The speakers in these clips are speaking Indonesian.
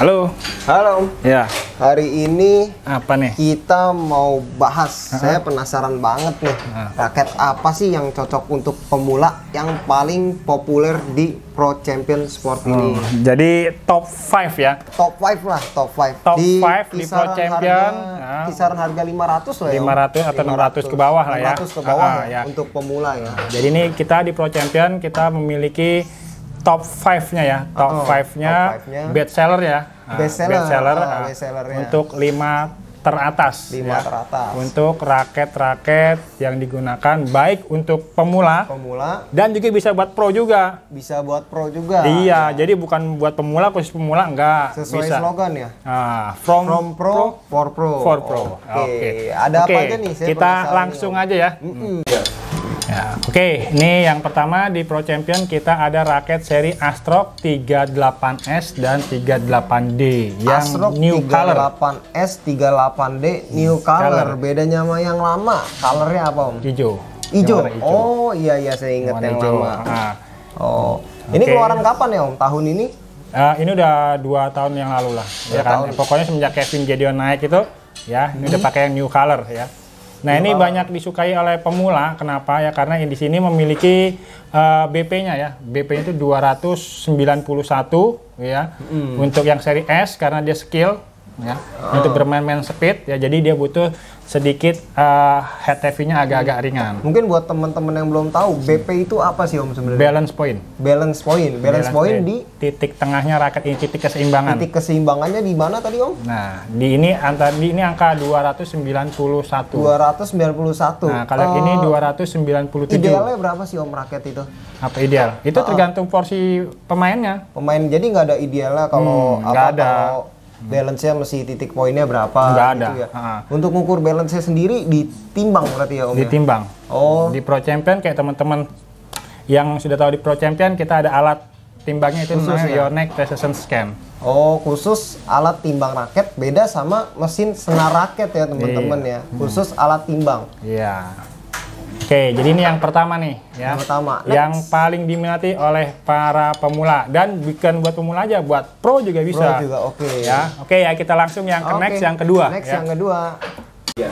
Halo. Halo. Ya. Hari ini apa nih? Kita mau bahas. Uh -huh. Saya penasaran banget nih. Uh. -huh. Raket apa sih yang cocok untuk pemula yang paling populer di Pro Champion Sport ini? Hmm. Jadi top 5 ya. Top 5 lah, top 5. Top 5 di, di Pro Champion. Harga, uh. Kisaran harga 500 nah. lah ya. 500 atau 500. 600, ke bawah lah ya. 600 ke bawah uh, -huh, ya. Untuk pemula ya. Jadi ini kita di Pro Champion kita memiliki top 5-nya ya, top 5-nya oh, best seller ya. Ah, best seller. Best seller oh, ah, uh, ah, best untuk 5 teratas. 5 ya. teratas. Untuk raket-raket yang digunakan baik untuk pemula, pemula dan juga bisa buat pro juga. Bisa buat pro juga. Iya, ya. jadi bukan buat pemula khusus pemula enggak. Sesuai bisa. slogan ya. Ah, from, from pro, pro for pro. For pro. Oke. Okay. Okay. Ada okay. apa aja nih? Saya Kita langsung nih. aja ya. Mm -mm. Yeah. Ya, oke, okay. ini yang pertama di Pro Champion kita ada raket seri Astrok 38S dan 38D yang Astrok new 38S, color. 38S, 38D new color. color. Bedanya sama yang lama, colornya apa, Om? Hijau. Hijau. Oh, iya iya saya ingat yang hijau. lama. Ah. Oh. Okay. Ini keluaran kapan ya, Om? Tahun ini? Uh, ini udah dua tahun yang lalu lah, ya kan? Tahun. Pokoknya semenjak Kevin Gideon naik itu, ya, ini hmm. udah pakai yang new color ya. Nah ini banyak disukai oleh pemula. Kenapa ya? Karena di sini memiliki uh, eh, BP-nya ya. BP itu 291 ya. Mm. Untuk yang seri S karena dia skill ya. Oh. Untuk bermain-main speed ya jadi dia butuh sedikit uh, head heavy-nya agak-agak hmm. ringan. Mungkin buat teman-teman yang belum tahu BP itu apa sih Om sebenarnya? Balance point. Balance point. Balance, Balance point di titik tengahnya raket ini titik keseimbangan. Titik keseimbangannya di mana tadi Om? Nah, di ini antara di ini angka 291. 291. Nah, kalau uh, ini 297. Idealnya berapa sih Om raket itu? Apa ideal? Itu uh, tergantung porsi pemainnya. Pemain jadi nggak ada idealnya kalau hmm, apa ada. kalau balance-nya masih titik poinnya berapa ada. gitu ada. uh-huh. Untuk ngukur balance-nya sendiri ditimbang berarti ya Om. Ya? Ditimbang. Ya? Oh. Di Pro Champion kayak teman-teman yang sudah tahu di Pro Champion kita ada alat timbangnya itu khusus namanya ya? Yonex Precision Scan. Oh, khusus alat timbang raket beda sama mesin senar raket ya teman-teman iya. ya. Khusus alat timbang. Iya. Oke, jadi ini yang pertama nih ya. Yang pertama. Next. Yang paling diminati oleh para pemula dan bukan buat pemula aja, buat pro juga bisa. Pro juga oke. Okay. Ya, oke ya kita langsung yang ke okay. next yang kedua. Next ya. yang kedua. Ya.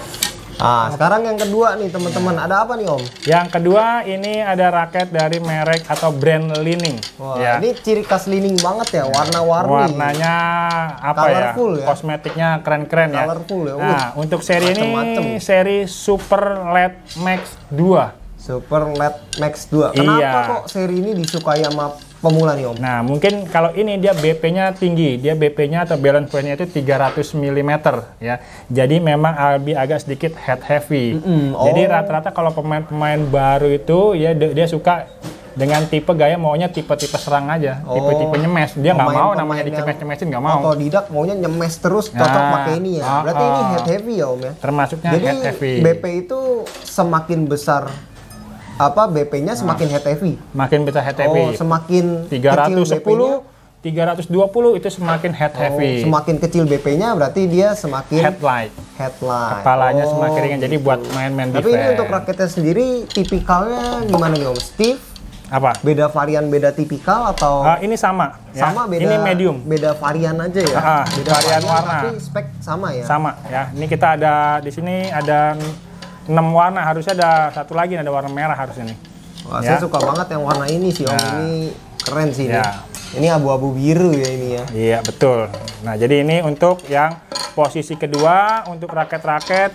Nah, sekarang yang kedua nih teman-teman, ya. ada apa nih Om? Yang kedua ini ada raket dari merek atau brand Lining. Wah, ya. ini ciri khas Lining banget ya, ya. warna-warni. Warnanya apa ya? Colorful ya? Kosmetiknya keren-keren ya. Colorful ya. Nah, untuk seri macem -macem. ini seri Super LED Max 2. Super LED Max 2. Kenapa iya. kok seri ini disukai sama pemula nih om. Nah mungkin kalau ini dia BP-nya tinggi, dia BP-nya atau balance point-nya itu 300 mm ya. Jadi memang lebih agak sedikit head heavy. Mm -hmm. oh. Jadi rata-rata kalau pemain-pemain baru itu ya dia suka dengan tipe gaya maunya tipe-tipe serang aja, tipe tipe-tipe oh. nyemes. Dia nggak mau namanya dicemes cemesin nggak mau. tidak maunya nyemes terus nah. cocok nah, pakai ini ya. Berarti oh, ini ah, ah. head heavy ya Om ya. Termasuknya Jadi, head heavy. BP itu semakin besar apa BP-nya semakin head nah. heavy. Makin besar head heavy. Oh, semakin 310 320 itu semakin head oh, heavy. semakin kecil BP-nya berarti dia semakin headlight. Headlight. Kepalanya oh, semakin ringan. Jadi oh, gitu. buat main-main Tapi ini untuk raketnya sendiri tipikalnya gimana nih Om Steve? Apa? Beda varian, beda tipikal atau? Uh, ini sama. Ya? Sama beda. Ini medium. Beda varian aja ya. Uh, beda varian, varian warna. Tapi spek sama ya. Sama ya. Ini kita ada di sini ada enam warna harusnya ada satu lagi ada warna merah harusnya nih Wah, ya. saya suka banget yang warna ini sih om ya. ini keren sih ya. ini ini abu-abu biru ya ini ya iya betul nah jadi ini untuk yang posisi kedua untuk raket-raket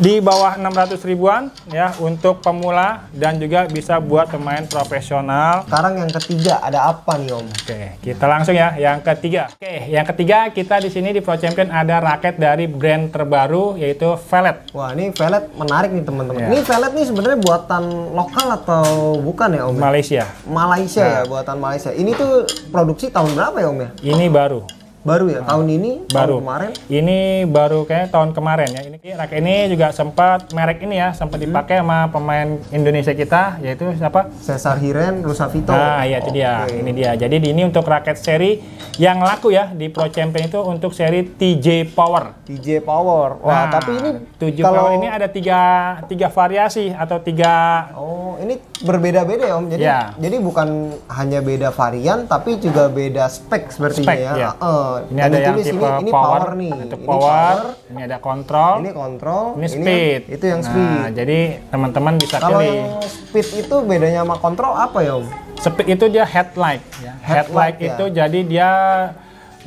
di bawah 600 ribuan ya untuk pemula dan juga bisa buat pemain profesional. Sekarang yang ketiga ada apa nih Om? Oke, kita langsung ya yang ketiga. Oke, yang ketiga kita di sini di Pro Champion ada raket dari brand terbaru yaitu Velet. Wah, ini Velet menarik nih teman-teman. Ya. Ini Velet nih sebenarnya buatan lokal atau bukan ya Om? Malaysia. Malaysia ya, nah. ya, buatan Malaysia. Ini tuh produksi tahun berapa ya Om ya? Ini baru Baru ya, tahun nah, ini? Baru. Tahun kemarin? Ini baru kayak tahun kemarin ya. Ini rak ini juga sempat merek ini ya, sempat hmm. dipakai sama pemain Indonesia kita, yaitu siapa? Cesar Hiren, Rusavito. Nah, iya itu okay. dia. Ini dia. Jadi ini untuk raket seri yang laku ya di Pro Champion itu untuk seri TJ Power. TJ Power. Wah, nah, tapi ini TJ kalau... Power ini ada tiga tiga variasi atau tiga. Oh, ini berbeda-beda ya om jadi yeah. jadi bukan hanya beda varian tapi juga beda spek seperti spek, ya yeah. Ya. uh, ini ada yang tipe ini, ini power, nih ada power, ini power ini ada kontrol ini kontrol ini speed ini, itu yang nah, speed nah, jadi teman-teman bisa kalau pilih kalau speed itu bedanya sama kontrol apa ya om speed itu dia headlight headlight, headlight ya. itu jadi dia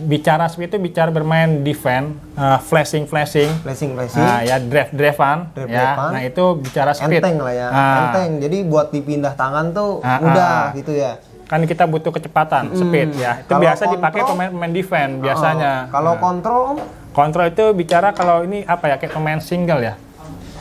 bicara speed itu bicara bermain defense, uh, flashing, flashing, flashing, flashing, uh, ya drive, drivean, ya. nah itu bicara speed. Enteng lah ya, uh, enteng. Jadi buat dipindah tangan tuh uh, mudah uh, gitu ya. Kan kita butuh kecepatan, hmm. speed ya. Itu kalau biasa kontrol, dipakai pemain-pemain defense biasanya. Uh, kalau nah. kontrol om? Kontrol itu bicara kalau ini apa ya kayak pemain single ya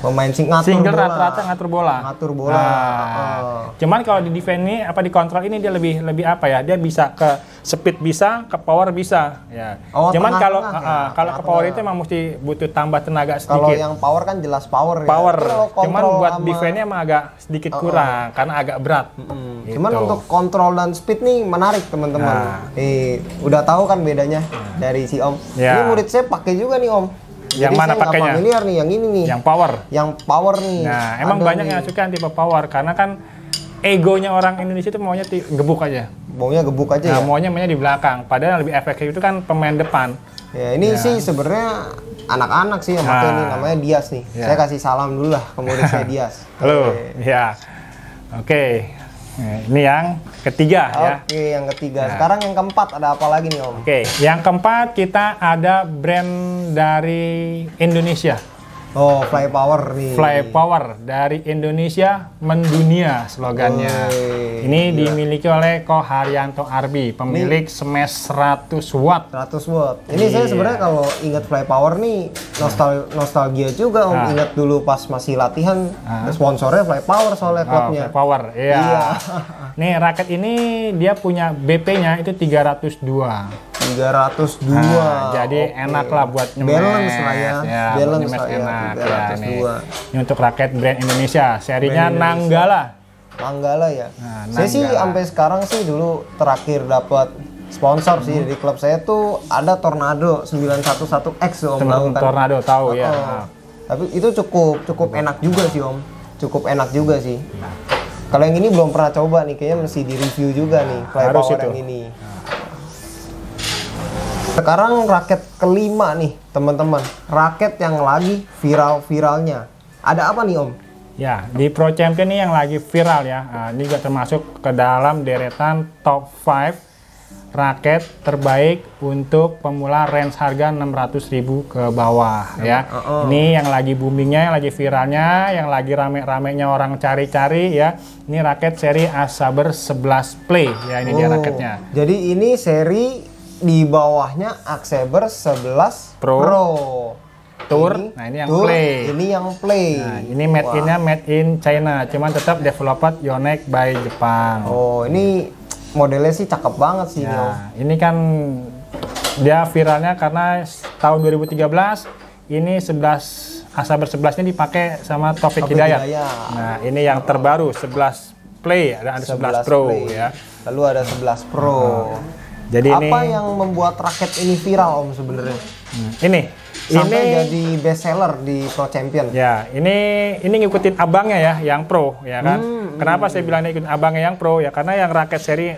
pemain sing ngatur single rata-rata ngatur bola ngatur bola nah, oh. cuman kalau di defense ini apa di kontrol ini dia lebih lebih apa ya dia bisa ke speed bisa ke power bisa ya oh, cuman kalau uh, ya, kalau ke power itu emang mesti butuh tambah tenaga sedikit kalau yang power kan jelas power ya. power ya. cuman buat sama... defense-nya emang agak sedikit uh -uh. kurang karena agak berat mm -hmm. gitu. cuman untuk kontrol dan speed nih menarik teman-teman nah. eh udah tahu kan bedanya dari si om ya. ini murid saya pakai juga nih om yang mana pakainya? Familiar nih, yang ini nih. Yang power. Yang power nih. Nah, emang banyak nih. yang suka yang tipe power karena kan egonya orang Indonesia itu maunya gebuk aja. Maunya gebuk aja nah, ya. maunya mainnya di belakang. Padahal lebih efektif itu kan pemain depan. Ya, ini ya. sih sebenarnya anak-anak sih yang pakai ini nah. namanya Dias nih. Ya. Saya kasih salam dulu lah kemudian saya Dias. Halo. Iya. Ya. Oke, Eh, ini yang ketiga Oke, ya. Oke, yang ketiga. Nah. Sekarang yang keempat ada apa lagi nih Om? Oke, yang keempat kita ada brand dari Indonesia. Oh, fly power nih. Fly power dari Indonesia mendunia slogannya. Oh, ini gila. dimiliki oleh Ko Haryanto Arbi, pemilik ini, Smash 100 watt. 100 watt. Ini yeah. saya iya. sebenarnya kalau ingat fly power nih nostal nostalgia juga om nah. ingat dulu pas masih latihan nah. sponsornya fly power soalnya oh, klubnya. Oh, fly power. Iya. iya. nih raket ini dia punya BP-nya itu 302. 302. Nah, jadi okay. enak lah buat nyemes. Balance lah ya. ya balance nyemes lah ya. enak. Ya, 302. Ya, ini untuk rakyat brand Indonesia. Serinya brand Nanggala. Nanggala ya. Nah, Nanggala. sih sampai sekarang sih dulu terakhir dapat sponsor hmm. sih di klub saya tuh ada Tornado 911X Om tahu Tornado tahu oh, ya. Oh. Tapi itu cukup cukup enak juga sih Om. Cukup enak juga sih. Nah. Kalau yang ini belum pernah coba nih, kayaknya mesti di review juga nih. kalau Harus yang ini. Nah sekarang raket kelima nih, teman-teman. Raket yang lagi viral-viralnya. Ada apa nih, Om? Ya, di Pro Champion ini yang lagi viral ya. Nah, ini juga termasuk ke dalam deretan top 5 raket terbaik untuk pemula range harga 600.000 ke bawah ya. ya. Oh, oh. Ini yang lagi boomingnya, yang lagi viralnya, yang lagi rame-ramenya orang cari-cari ya. Ini raket seri Asaber 11 Play ya ini oh, dia raketnya. Jadi ini seri di bawahnya Axeber 11 Pro. Pro. Tour. Ini, nah, ini yang tour, play. Ini yang play. Nah, ini made Wah. innya made in China, cuman tetap developed Yonex by Jepang. Oh, ini modelnya sih cakep banget sih. Nah, ini kan dia viralnya karena tahun 2013 ini 11 Asaber 11 ini dipakai sama Taufik Hidayat. Nah, ini yang terbaru 11 Play ada ada 11, 11 Pro play. ya. Lalu ada 11 Pro. Hmm. Jadi apa ini... yang membuat raket ini viral Om sebenarnya? Hmm. Ini sampai ini, jadi best seller di Pro Champion. Ya, ini ini ngikutin abangnya ya yang Pro ya kan. Hmm, Kenapa hmm. saya bilang ngikutin abangnya yang Pro ya? Karena yang raket seri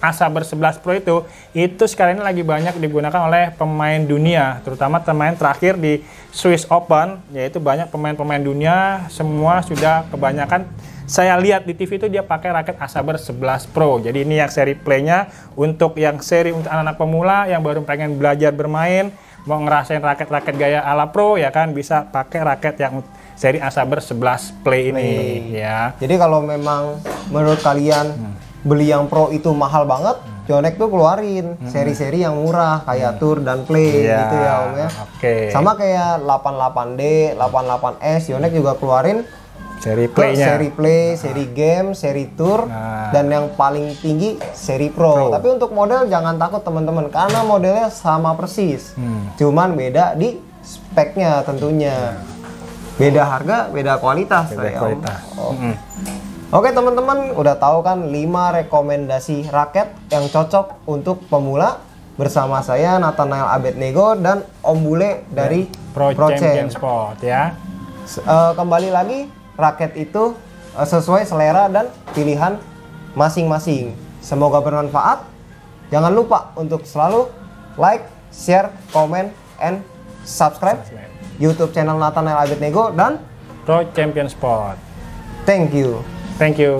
Asaber 11 Pro itu itu sekarang ini lagi banyak digunakan oleh pemain dunia, terutama pemain terakhir di Swiss Open yaitu banyak pemain-pemain dunia semua sudah kebanyakan saya lihat di TV itu dia pakai raket Asaber 11 Pro. Jadi ini yang seri play untuk yang seri untuk anak-anak pemula yang baru pengen belajar bermain, mau ngerasain raket-raket gaya ala pro ya kan bisa pakai raket yang seri Asaber 11 Play ini Nih. ya. Jadi kalau memang menurut kalian hmm. beli yang pro itu mahal banget, hmm. Jonek tuh keluarin hmm. seri-seri yang murah kayak hmm. Tour dan Play yeah, gitu ya Om ya. Okay. Sama kayak 88D, 88S, Jonek juga keluarin seri play-nya. Seri play, nah. game, seri tour, nah. dan yang paling tinggi seri pro. pro. Tapi untuk model jangan takut teman-teman karena modelnya sama persis. Hmm. Cuman beda di speknya tentunya. Nah. Beda harga, beda kualitas. Beda kualitas. Oh. -hmm. Oke teman-teman, udah tahu kan 5 rekomendasi raket yang cocok untuk pemula bersama saya Nathanael Abednego dan Om Bule dari Pro, Pro Champion Sport ya. Uh, kembali lagi Raket itu eh, sesuai selera dan pilihan masing-masing. Semoga bermanfaat. Jangan lupa untuk selalu like, share, comment, and subscribe, YouTube channel Nathaniel Abed Nego dan Pro Champion Sport. Thank you. Thank you.